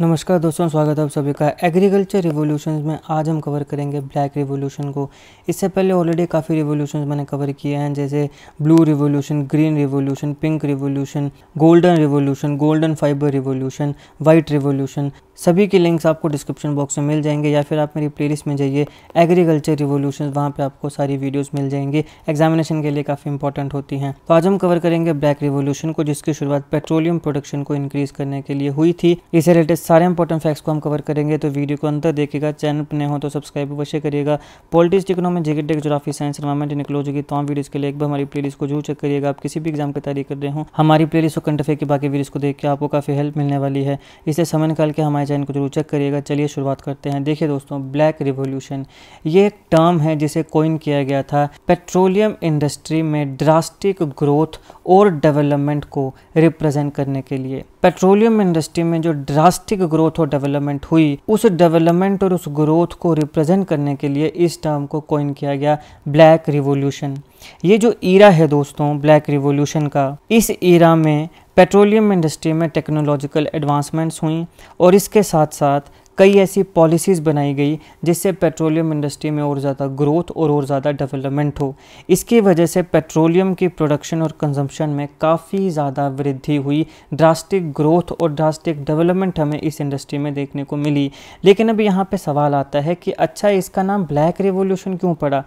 नमस्कार दोस्तों स्वागत है आप सभी का एग्रीकल्चर रिवोल्यूशन में आज हम कवर करेंगे ब्लैक रिवोल्यूशन को इससे पहले ऑलरेडी काफ़ी रिवोल्यूशन मैंने कवर किए हैं जैसे blue revolution green revolution pink revolution golden revolution golden fibre revolution white revolution सभी के लिंक्स आपको डिस्क्रिप्शन बॉक्स में मिल जाएंगे या फिर आप मेरी प्लेलिस्ट में जाइए एग्रीकल्चर रिवोल्यूशन वहाँ पे आपको सारी वीडियोस मिल जाएंगी एग्जामिनेशन के लिए काफ़ी इंपॉर्टेंट होती हैं तो आज हम कवर करेंगे ब्लैक रिवोल्यूशन को जिसकी शुरुआत पेट्रोलियम प्रोडक्शन को इंक्रीज करने के लिए हुई थी इसे रिलेटेड सारे इंपॉर्टेंट फैक्ट्स को हम कवर करेंगे तो वीडियो को अंदर देखेगा चैनल पर हो तो सब्सक्राइब अवश्य करिएगा politics economy tech geography science environment ecology तो हम वीडियोज़ के लिए एक बार हमारी प्ले को जरूर चेक करिएगा आप किसी भी एग्जाम की तैयारी कर रहे हो हमारी प्ले लिस्ट और कंटफे के बाकी वीडियोज़ को देख के आपको काफ़ी हेल्प मिलने वाली है इसे समय निकाल के हमारे चैनल को जरूर चेक करिएगा चलिए शुरुआत करते हैं देखिए दोस्तों ब्लैक रिवोल्यूशन ये एक टर्म है जिसे कोइन किया गया था पेट्रोलियम इंडस्ट्री में ड्रास्टिक ग्रोथ और डेवलपमेंट को रिप्रेजेंट करने के लिए पेट्रोलियम इंडस्ट्री में जो ड्रास्टिक ग्रोथ और डेवलपमेंट हुई उस डेवलपमेंट और उस ग्रोथ को रिप्रेजेंट करने के लिए इस टर्म को कोइन किया गया ब्लैक रिवोल्यूशन ये जो ईरा है दोस्तों ब्लैक रिवोल्यूशन का इस ईरा में पेट्रोलियम इंडस्ट्री में टेक्नोलॉजिकल एडवांसमेंट्स हुई और इसके साथ साथ कई ऐसी पॉलिसीज़ बनाई गई जिससे पेट्रोलियम इंडस्ट्री में और ज़्यादा ग्रोथ और और ज़्यादा डेवलपमेंट हो इसकी वजह से पेट्रोलियम की प्रोडक्शन और कंजम्पशन में काफ़ी ज़्यादा वृद्धि हुई ड्रास्टिक ग्रोथ और ड्रास्टिक डेवलपमेंट हमें इस इंडस्ट्री में देखने को मिली लेकिन अब यहाँ पर सवाल आता है कि अच्छा इसका नाम ब्लैक रिवोल्यूशन क्यों पड़ा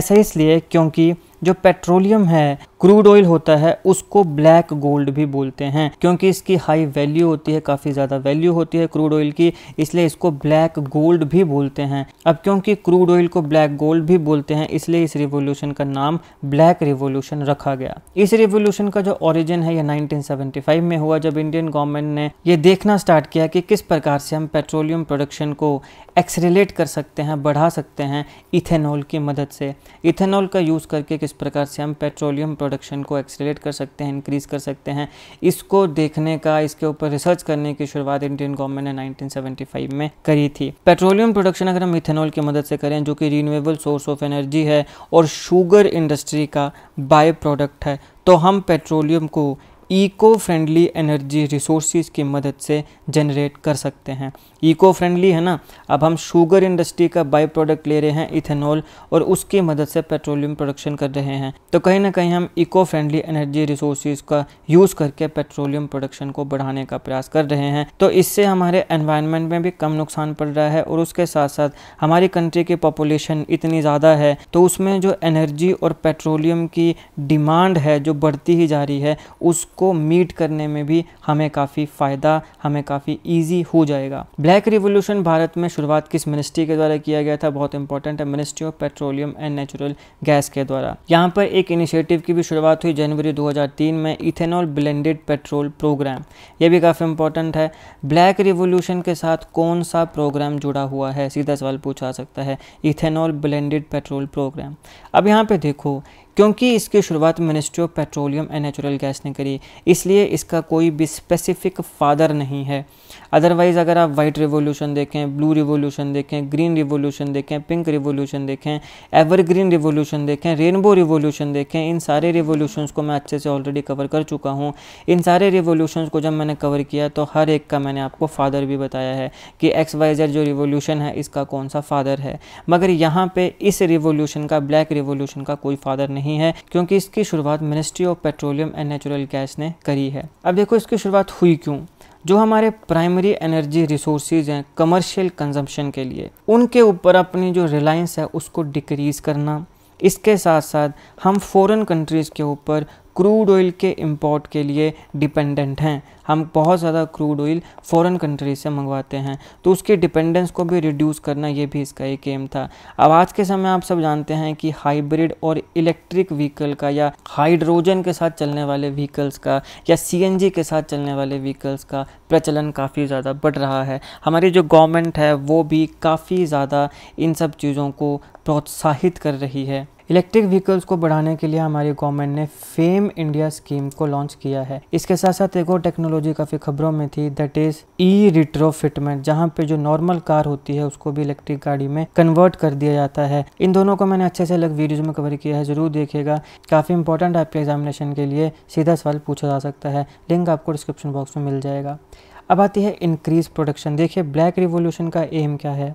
ऐसा इसलिए क्योंकि जो पेट्रोलियम है क्रूड ऑयल होता है उसको ब्लैक गोल्ड भी बोलते हैं क्योंकि इसकी हाई वैल्यू होती है काफ़ी ज़्यादा वैल्यू होती है क्रूड ऑयल की इसलिए इसको ब्लैक गोल्ड भी बोलते हैं अब क्योंकि क्रूड ऑयल को ब्लैक गोल्ड भी बोलते हैं इसलिए इस रिवोल्यूशन का नाम ब्लैक रिवोल्यूशन रखा गया इस रिवोल्यूशन का जो ऑरिजिन है यह नाइनटीन में हुआ जब इंडियन गवर्नमेंट ने यह देखना स्टार्ट किया कि किस प्रकार से हम पेट्रोलियम प्रोडक्शन को एक्सरेलेट कर सकते हैं बढ़ा सकते हैं इथेनॉल की मदद से इथेनॉल का यूज़ करके किस किस प्रकार से हम पेट्रोलियम प्रोडक्शन को एक्सेलेट कर सकते हैं इंक्रीज़ कर सकते हैं इसको देखने का इसके ऊपर रिसर्च करने की शुरुआत इंडियन गवर्नमेंट ने 1975 में करी थी पेट्रोलियम प्रोडक्शन अगर हम इथेनॉल की मदद से करें जो कि रिन्यूएबल सोर्स ऑफ एनर्जी है और शुगर इंडस्ट्री का बाय प्रोडक्ट है तो हम पेट्रोलियम को इको फ्रेंडली एनर्जी रिसोर्सिस की मदद से जनरेट कर सकते हैं इको फ्रेंडली है ना अब हम शुगर इंडस्ट्री का बाई प्रोडक्ट ले रहे हैं इथेनॉल और उसकी मदद से पेट्रोलियम प्रोडक्शन कर रहे हैं तो कहीं ना कहीं हम इको फ्रेंडली एनर्जी रिसोर्सेज का यूज़ करके पेट्रोलियम प्रोडक्शन को बढ़ाने का प्रयास कर रहे हैं तो इससे हमारे एनवायरमेंट में भी कम नुकसान पड़ रहा है और उसके साथ साथ हमारी कंट्री की पॉपुलेशन इतनी ज़्यादा है तो उसमें जो एनर्जी और पेट्रोलियम की डिमांड है जो बढ़ती ही जा रही है उसको मीट करने में भी हमें काफ़ी फ़ायदा हमें काफ़ी ईजी हो जाएगा ब्लैक ब्लैक रिवोल्यूशन भारत में शुरुआत किस मिनिस्ट्री के द्वारा किया गया था बहुत इंपॉर्टेंट है ministry of petroleum and natural gas के द्वारा यहाँ पर एक इनिशिएटिव की भी शुरुआत हुई जनवरी 2003 में इथेनॉल ब्लेंडेड पेट्रोल प्रोग्राम यह भी काफ़ी इंपॉर्टेंट है ब्लैक रिवोल्यूशन के साथ कौन सा प्रोग्राम जुड़ा हुआ है सीधा सवाल पूछा सकता है इथेनॉल ब्लेंडेड पेट्रोल प्रोग्राम अब यहाँ पर देखो क्योंकि इसकी शुरुआत ministry of petroleum and natural gas ने करी इसलिए इसका कोई भी स्पेसिफिक फादर नहीं है अदरवाइज़ अगर आप वाइट रिवोल्यूशन देखें ब्लू रिवोल्यूशन देखें ग्रीन रिवोल्यूशन देखें पिंक रिवोल्यूशन देखें एवरग्रीन रिवोल्यूशन देखें रेनबो रिवोल्यूशन देखें इन सारे रिवोल्यूशंस को मैं अच्छे से ऑलरेडी कवर कर चुका हूँ इन सारे रिवोल्यूशन को जब मैंने कवर किया तो हर एक का मैंने आपको फादर भी बताया है कि एक्स वाई जेड जो रिवोल्यूशन है इसका कौन सा फादर है मगर यहाँ पर इस रिवोल्यूशन का ब्लैक रिवोल्यूशन का कोई फादर नहीं नहीं है क्योंकि इसकी शुरुआत ministry of petroleum and natural gas ने करी है अब देखो इसकी शुरुआत हुई क्यों जो हमारे प्राइमरी एनर्जी रिसोर्सेज हैं कमर्शियल कंजम्पशन के लिए उनके ऊपर अपनी जो रिलायंस है उसको डिक्रीज़ करना इसके साथ साथ हम फॉरेन कंट्रीज़ के ऊपर क्रूड ऑयल के इंपोर्ट के लिए डिपेंडेंट हैं हम बहुत ज़्यादा क्रूड ऑयल फ़ॉरन कंट्री से मंगवाते हैं तो उसके डिपेंडेंस को भी रिड्यूस करना ये भी इसका एक एम था अब आज के समय आप सब जानते हैं कि हाइब्रिड और इलेक्ट्रिक व्हीकल का या हाइड्रोजन के साथ चलने वाले व्हीकल्स का या सी के साथ चलने वाले व्हीकल्स का प्रचलन काफ़ी ज़्यादा बढ़ रहा है हमारी जो गवर्नमेंट है वो भी काफ़ी ज़्यादा इन सब चीज़ों को प्रोत्साहित कर रही है इलेक्ट्रिक व्हीकल्स को बढ़ाने के लिए हमारी गवर्नमेंट ने फेम इंडिया स्कीम को लॉन्च किया है इसके साथ साथ एक और टेक्नोलॉजी काफ़ी खबरों में थी दैट इज ई रिट्रोफिटमेंट जहाँ पे जो नॉर्मल कार होती है उसको भी इलेक्ट्रिक गाड़ी में कन्वर्ट कर दिया जाता है इन दोनों को मैंने अच्छे से अलग वीडियोज में कवर किया है जरूर देखेगा काफ़ी इंपॉर्टेंट आपके एग्जामिनेशन के लिए सीधा सवाल पूछा जा सकता है लिंक आपको डिस्क्रिप्शन बॉक्स में मिल जाएगा अब आती है इंक्रीज प्रोडक्शन देखिए ब्लैक रिवोल्यूशन का एम क्या है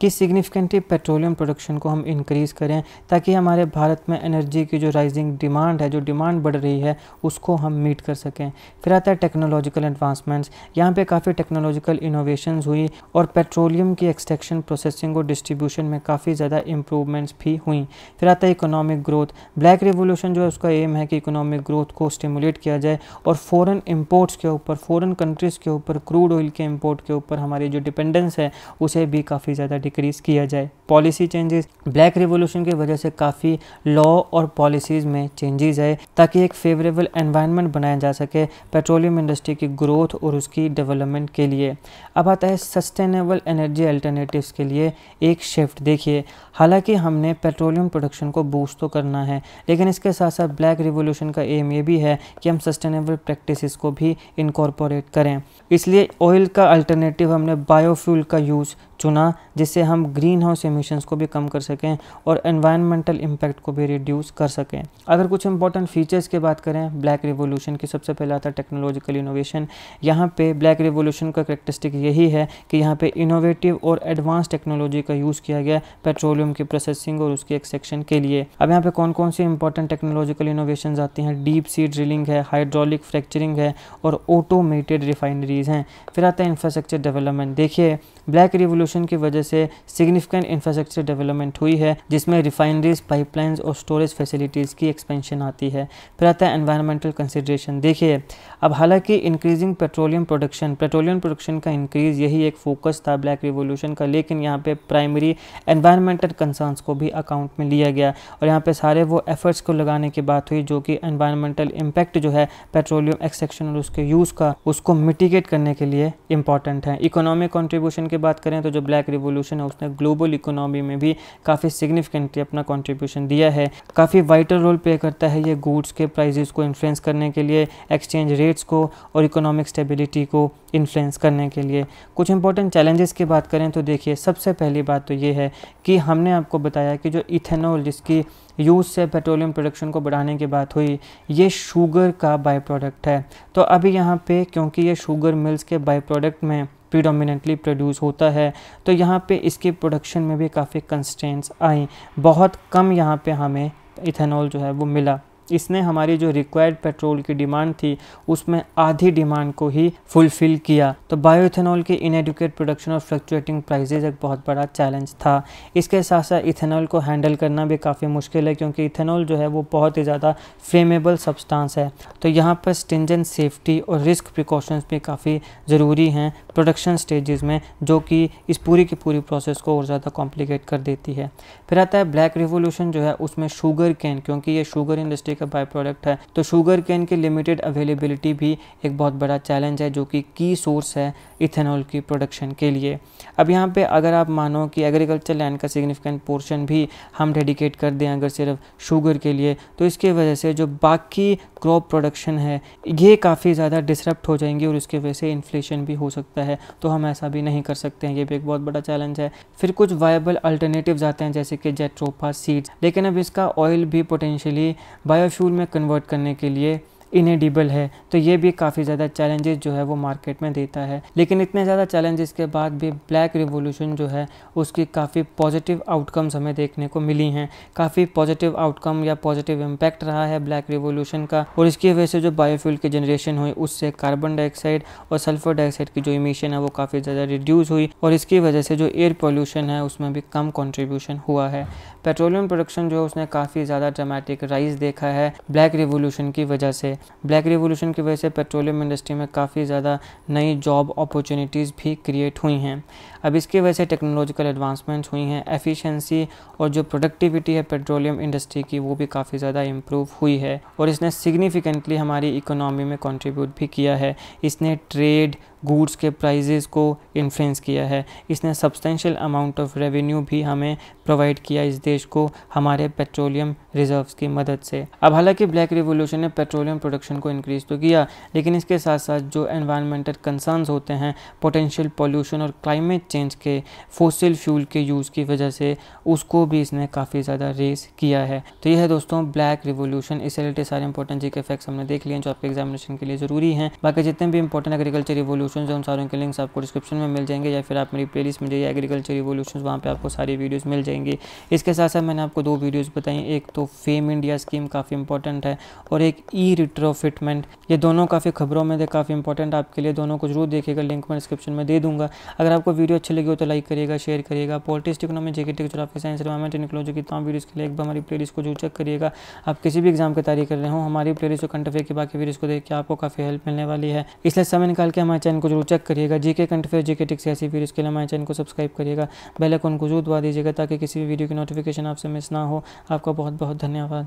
कि सिग्निफिकेंटली पेट्रोलियम प्रोडक्शन को हम इंक्रीज़ करें ताकि हमारे भारत में एनर्जी की जो राइजिंग डिमांड है जो डिमांड बढ़ रही है उसको हम मीट कर सकें फिर आता है टेक्नोलॉजिकल एडवांसमेंट्स यहाँ पे काफ़ी टेक्नोलॉजिकल इनोवेशंस हुई और पेट्रोलियम की एक्सट्रैक्शन प्रोसेसिंग और डिस्ट्रीब्यूशन में काफ़ी ज़्यादा इंप्रूवमेंट्स भी हुई फिर आता है इकोनॉमिक ग्रोथ ब्लैक रिवोल्यूशन जो है उसका एम है कि इकोनॉमिक ग्रोथ को स्टिमुलेट किया जाए और फ़ॉरन इम्पोर्ट्स के ऊपर फ़ॉरन कंट्रीज़ के ऊपर क्रूड ऑयल के इम्पोर्ट के ऊपर हमारी जो डिपेंडेंस है उसे भी काफ़ी ज़्यादा डिक्रीज़ किया जाए पॉलिसी चेंजेस ब्लैक रिवोल्यूशन की वजह से काफ़ी लॉ और पॉलिसीज़ में चेंजेस आए ताकि एक फेवरेबल एनवायरनमेंट बनाया जा सके पेट्रोलियम इंडस्ट्री की ग्रोथ और उसकी डेवलपमेंट के लिए अब आता है सस्टेनेबल एनर्जी अल्टरनेटिव्स के लिए एक शिफ्ट देखिए हालांकि हमने पेट्रोलियम प्रोडक्शन को बूस्ट तो करना है लेकिन इसके साथ साथ ब्लैक रिवोल्यूशन का एम ये भी है कि हम सस्टेनेबल प्रैक्टिस को भी इनकॉर्पोरेट करें इसलिए ऑयल का अल्टरनेटिव हमने बायोफ्यूल का यूज़ चुना जिससे हम ग्रीन हाउस एमिशंस को भी कम कर सकें और एनवायरमेंटल इम्पैक्ट को भी रिड्यूस कर सकें अगर कुछ इंपॉर्टेंट फीचर्स की बात करें ब्लैक रिवोल्यूशन की सबसे पहला है टेक्नोलॉजिकल इनोवेशन यहाँ पे ब्लैक रिवोल्यूशन का करेक्टरिस्टिक यही है कि यहाँ पे इनोवेटिव और एडवांस टेक्नोलॉजी का यूज़ किया गया पेट्रोलियम की प्रोसेसिंग और उसकी एक्सेक्शन के लिए अब यहाँ पे कौन कौन सी इंपॉर्टेंट टेक्नोलॉजिकल इनोवेशन आती हैं डीप सी ड्रिलिंग है हाइड्रोलिक फ्रैक्चरिंग है और ऑटोमेटेड रिफाइनरीज हैं फिर आता है इंफ्रास्ट्रक्चर डेवलपमेंट देखिए ब्लैक रिवोल्यूशन पॉल्यूशन की वजह से सिग्निफिकेंट इंफ्रास्ट्रक्चर डेवलपमेंट हुई है जिसमें रिफाइनरीज पाइपलाइंस और स्टोरेज फैसिलिटीज़ की एक्सपेंशन आती है फिर आता है एनवायरमेंटल कंसिड्रेशन देखिए अब हालांकि increasing petroleum production petroleum production का इंक्रीज यही एक फोकस था ब्लैक रिवोल्यूशन का लेकिन यहाँ पे प्राइमरी एनवायरमेंटल कंसर्न्स को भी अकाउंट में लिया गया और यहाँ पे सारे वो एफर्ट्स को लगाने की बात हुई जो कि एनवायरमेंटल इम्पैक्ट जो है पेट्रोलियम एक्सेक्शन और उसके यूज़ का उसको मिटिगेट करने के लिए इंपॉर्टेंट है इकोनॉमिक कॉन्ट्रीब्यूशन की बात करें तो जो ब्लैक रिवोल्यूशन है उसने ग्लोबल इकोनॉमी में भी काफ़ी सिग्निफिकेंटली अपना कॉन्ट्रीब्यूशन दिया है काफ़ी वाइटल रोल प्ले करता है ये गुड्स के प्राइजेस को इन्फ्लुएंस करने के लिए एक्सचेंज रेट्स को और इकोनॉमिक स्टेबिलिटी को इन्फ्लुएंस करने के लिए कुछ इंपॉर्टेंट चैलेंजेस की बात करें तो देखिए सबसे पहली बात तो ये है कि हमने आपको बताया कि जो इथेनॉल जिसकी यूज़ से पेट्रोलियम प्रोडक्शन को बढ़ाने की बात हुई ये शुगर का बाय प्रोडक्ट है तो अभी यहाँ पे क्योंकि ये शुगर मिल्स के बाय प्रोडक्ट में प्रीडोमिनेंटली प्रोड्यूस होता है तो यहाँ पे इसके प्रोडक्शन में भी काफ़ी कंस्टेंट्स आई बहुत कम यहाँ पे हमें इथेनॉल जो है वो मिला इसने हमारी जो रिक्वायर्ड पेट्रोल की डिमांड थी उसमें आधी डिमांड को ही फुलफिल किया तो बायोइथेनॉल की इनएडुकेट प्रोडक्शन और फ्लक्चुएटिंग प्राइजेज एक बहुत बड़ा चैलेंज था इसके साथ साथ इथेनॉल को हैंडल करना भी काफ़ी मुश्किल है क्योंकि इथेनॉल जो है वो बहुत ही ज़्यादा फ्लेमेबल सब्सटांस है तो यहाँ पर स्टिंजन सेफ्टी और रिस्क प्रिकॉशंस भी काफ़ी ज़रूरी हैं प्रोडक्शन स्टेजेस में जो कि इस पूरी की पूरी प्रोसेस को और ज़्यादा कॉम्प्लिकेट कर देती है फिर आता है ब्लैक रिवोल्यूशन जो है उसमें शुगर कैन क्योंकि ये शुगर इंडस्ट्री का बाय प्रोडक्ट है तो शुगर कैन की लिमिटेड अवेलेबिलिटी भी एक बहुत बड़ा चैलेंज है जो कि की सोर्स है इथेनॉल की प्रोडक्शन के लिए अब यहाँ पे अगर आप मानो कि एग्रीकल्चर लैंड का सिग्निफिकेंट पोर्शन भी हम डेडिकेट कर दें अगर सिर्फ शुगर के लिए तो इसके वजह से जो बाकी क्रॉप प्रोडक्शन है ये काफ़ी ज़्यादा डिसरप्ट हो जाएंगे और इसकी वजह से इन्फ्लेशन भी हो सकता है तो हम ऐसा भी नहीं कर सकते हैं ये भी एक बहुत बड़ा चैलेंज है फिर कुछ वायबल अल्टरनेटिव आते हैं जैसे कि जेट्रोपा सीड्स लेकिन अब इसका ऑयल भी पोटेंशियली बायो फ्यूल में कन्वर्ट करने के लिए इनेडिबल है तो ये भी काफ़ी ज़्यादा चैलेंजेस जो है वो मार्केट में देता है लेकिन इतने ज़्यादा चैलेंजेस के बाद भी ब्लैक रिवोल्यूशन जो है उसकी काफ़ी पॉजिटिव आउटकम्स हमें देखने को मिली हैं काफ़ी पॉजिटिव आउटकम या पॉजिटिव इम्पैक्ट रहा है ब्लैक रिवोल्यूशन का और इसकी वजह से जो बायोफ्यूल की जनरेशन हुई उससे कार्बन डाइऑक्साइड और सल्फर डाइऑक्साइड की जो इमिशन है वो काफ़ी ज़्यादा रिड्यूस हुई और इसकी वजह से जो एयर पॉल्यूशन है उसमें भी कम कॉन्ट्रीब्यूशन हुआ है पेट्रोलियम प्रोडक्शन जो है उसने काफ़ी ज़्यादा ड्रामेटिक राइज देखा है ब्लैक रिवोल्यूशन की वजह से ब्लैक रिवोल्यूशन की वजह से पेट्रोलियम इंडस्ट्री में काफ़ी ज़्यादा नई जॉब अपॉर्चुनिटीज़ भी क्रिएट हुई हैं अब इसकी वजह से टेक्नोलॉजिकल एडवांसमेंट्स हुई हैं एफिशिएंसी और जो प्रोडक्टिविटी है पेट्रोलियम इंडस्ट्री की वो भी काफ़ी ज़्यादा इम्प्रूव हुई है और इसने सिग्निफिकेंटली हमारी इकोनॉमी में कंट्रीब्यूट भी किया है इसने ट्रेड गुड्स के प्राइजेस को इन्फ्लुएंस किया है इसने सब्सटेंशियल अमाउंट ऑफ रेवेन्यू भी हमें प्रोवाइड किया इस देश को हमारे पेट्रोलियम रिजर्व्स की मदद से अब हालांकि ब्लैक रिवोल्यूशन ने पेट्रोलियम प्रोडक्शन को इंक्रीज तो किया लेकिन इसके साथ साथ जो एनवायरमेंटल कंसर्न्स होते हैं पोटेंशियल पॉल्यूशन और क्लाइमेट चेंज के फोसिल फ्यूल के यूज़ की वजह से उसको भी इसने काफ़ी ज़्यादा रेस किया है तो यह है दोस्तों ब्लैक रिवोल्यूशन इससे रिलेटेड सारे इंपॉर्टेंट जी के फैक्ट्स हमने देख लिए जो आपके एग्जामिनेशन के लिए ज़रूरी हैं बाकी जितने भी इंपॉर्टेंट एग्रीकल्चर रिवोल्यूशन है उन सारों के लिंक्स आपको डिस्क्रिप्शन में मिल जाएंगे या फिर आप मेरी प्ले लिस्ट में जाइए एग्रीकल्चर रिवोल्यूशन वहाँ पर आपको सारी वीडियोज़ मिल जाएंगी इसके साथ साथ मैंने आपको दो वीडियोज़ बताई एक तो फेम इंडिया स्कीम काफ़ी इंपॉर्टेंट है और एक ई रिट्रोफिटमेंट ये दोनों काफ़ी खबरों में काफ़ी इंपॉर्टेंट आपके लिए दोनों को जरूर देखेगा लिंक मैं डिस्क्रिप्शन में दे दूंगा अगर आपको वीडियो वीडियो अच्छी लगी हो तो लाइक करिएगा शेयर करिएगा पॉलिटिक्स इकोनॉमी जेके आपके साइंस एनवायरमेंट टेक्नोलॉजी की तमाम वीडियोज़ के लिए एक बार हमारी प्लेलिस्ट को जो चेक करिएगा आप किसी भी एग्जाम की तैयारी कर रहे हो हमारी प्लेलिस्ट और कंटफेयर की बाकी वीडियोज़ को देख के आपको काफ़ी हेल्प मिलने वाली है इसलिए समय निकाल के हमारे चैनल को जरूर चेक करिएगा GK current affairs GK fair tricks ऐसी वीडियोज़ के लिए हमारे चैनल को सब्सक्राइब करिएगा बेलाइकॉन को जरूर दबा दीजिएगा ताकि किसी भी वीडियो की नोटिफिकेशन आपसे मिस ना हो आपका बहुत बहुत धन्यवाद